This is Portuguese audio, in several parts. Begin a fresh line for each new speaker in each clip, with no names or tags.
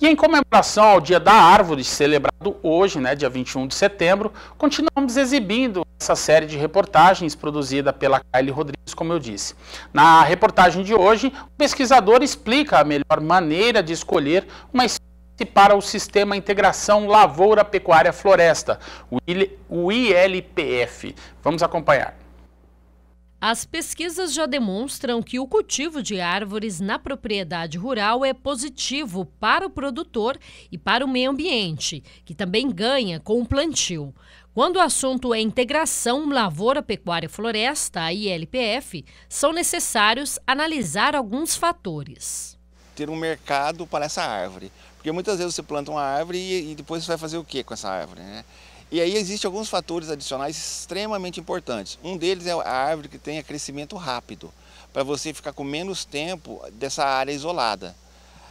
E em comemoração ao Dia da Árvore, celebrado hoje, né, dia 21 de setembro, continuamos exibindo essa série de reportagens produzida pela Kylie Rodrigues, como eu disse. Na reportagem de hoje, o pesquisador explica a melhor maneira de escolher uma espécie para o Sistema Integração Lavoura Pecuária Floresta, o ILPF. Vamos acompanhar.
As pesquisas já demonstram que o cultivo de árvores na propriedade rural é positivo para o produtor e para o meio ambiente, que também ganha com o plantio. Quando o assunto é integração lavoura, pecuária e floresta, a ILPF, são necessários analisar alguns fatores.
Ter um mercado para essa árvore, porque muitas vezes você planta uma árvore e depois você vai fazer o que com essa árvore, né? E aí existem alguns fatores adicionais extremamente importantes. Um deles é a árvore que tenha crescimento rápido, para você ficar com menos tempo dessa área isolada.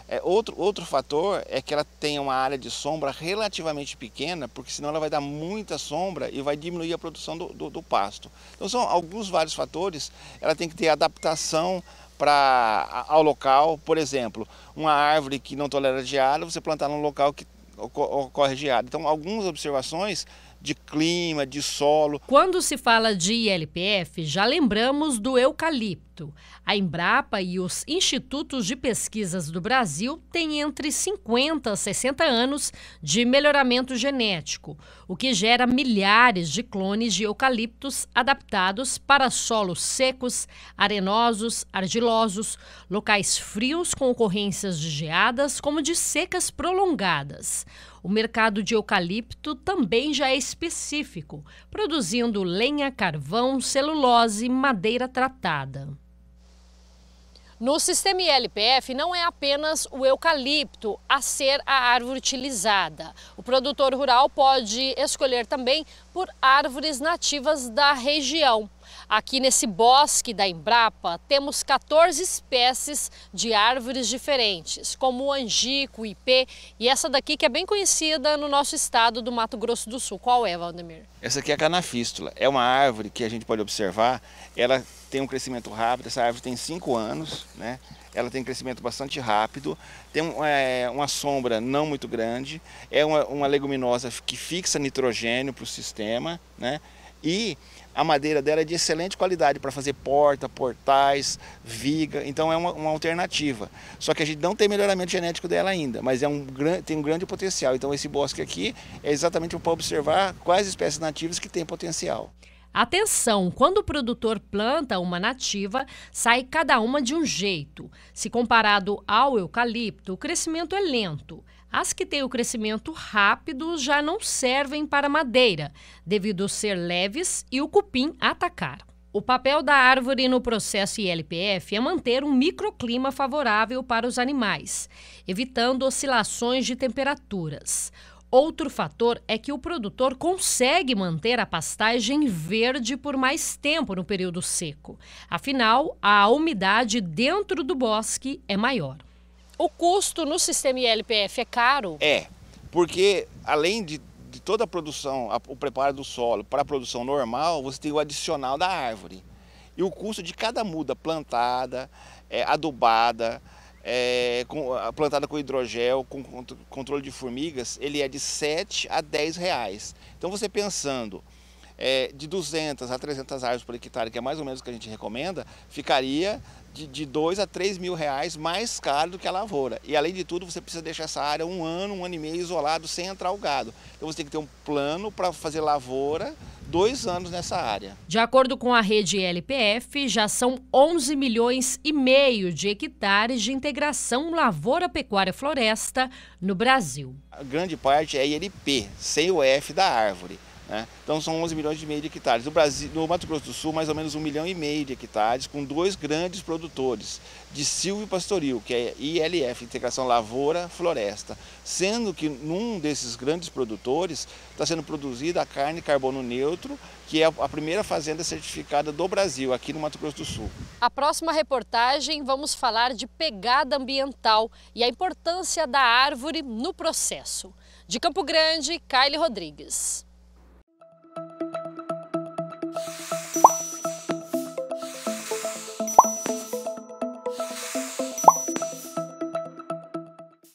É, outro, outro fator é que ela tenha uma área de sombra relativamente pequena, porque senão ela vai dar muita sombra e vai diminuir a produção do, do, do pasto. Então são alguns vários fatores, ela tem que ter adaptação para ao local, por exemplo, uma árvore que não tolera diária, você plantar num local que ocorre geada. Então, algumas observações de clima, de solo.
Quando se fala de ILPF, já lembramos do eucalipto a Embrapa e os institutos de pesquisas do Brasil têm entre 50 a 60 anos de melhoramento genético, o que gera milhares de clones de eucaliptos adaptados para solos secos, arenosos, argilosos, locais frios com ocorrências de geadas, como de secas prolongadas. O mercado de eucalipto também já é específico, produzindo lenha, carvão, celulose, e madeira tratada. No sistema ILPF, não é apenas o eucalipto a ser a árvore utilizada. O produtor rural pode escolher também por árvores nativas da região. Aqui nesse bosque da Embrapa, temos 14 espécies de árvores diferentes, como o angico, o ipê e essa daqui que é bem conhecida no nosso estado do Mato Grosso do Sul. Qual é, Valdemir?
Essa aqui é a canafístula. É uma árvore que a gente pode observar, ela tem um crescimento rápido, essa árvore tem 5 anos, né? ela tem um crescimento bastante rápido, tem é, uma sombra não muito grande, é uma, uma leguminosa que fixa nitrogênio para o sistema, né? E a madeira dela é de excelente qualidade para fazer porta, portais, viga, então é uma, uma, alternativa. Só que a gente não tem melhoramento genético dela ainda, mas é um tem um grande potencial. Então esse bosque aqui é exatamente para observar quais espécies nativas que têm potencial.
Atenção, quando o produtor planta uma nativa, sai cada uma de um jeito. Se comparado ao eucalipto, o crescimento é lento. As que têm o crescimento rápido já não servem para madeira, devido ser leves e o cupim atacar. O papel da árvore no processo ILPF é manter um microclima favorável para os animais, evitando oscilações de temperaturas. Outro fator é que o produtor consegue manter a pastagem verde por mais tempo no período seco. Afinal, a umidade dentro do bosque é maior. O custo no sistema ILPF é caro?
É, porque além de, de toda a produção, a, o preparo do solo para a produção normal, você tem o adicional da árvore. E o custo de cada muda plantada, é, adubada, é, com, plantada com hidrogel, com controle de formigas, ele é de 7 a 10 reais. Então você pensando é, de 200 a 300 árvores por hectare, que é mais ou menos o que a gente recomenda, ficaria de, 2 a 3 mil reais mais caro do que a lavoura. E além de tudo, você precisa deixar essa área um ano, um ano e meio isolado sem entrar o gado. Então você tem que ter um plano para fazer lavoura dois anos
nessa área. De acordo com a rede LPF, já são 11 milhões e meio de hectares de integração lavoura-pecuária-floresta no Brasil.
A grande parte é ILP, sem o F da árvore. Né? Então são 11 milhões e meio de hectares. No, Brasil, no Mato Grosso do Sul, mais ou menos 1 milhão e meio de hectares, com dois grandes produtores de silvio pastoril, que é ILF, Integração Lavoura-Floresta. Sendo que num desses grandes produtores está sendo produzida a carne carbono neutro, que é a primeira fazenda certificada do Brasil, aqui no Mato Grosso do Sul.
A próxima reportagem vamos falar de pegada ambiental e a importância da árvore no processo. De Campo Grande, Kylie Rodrigues.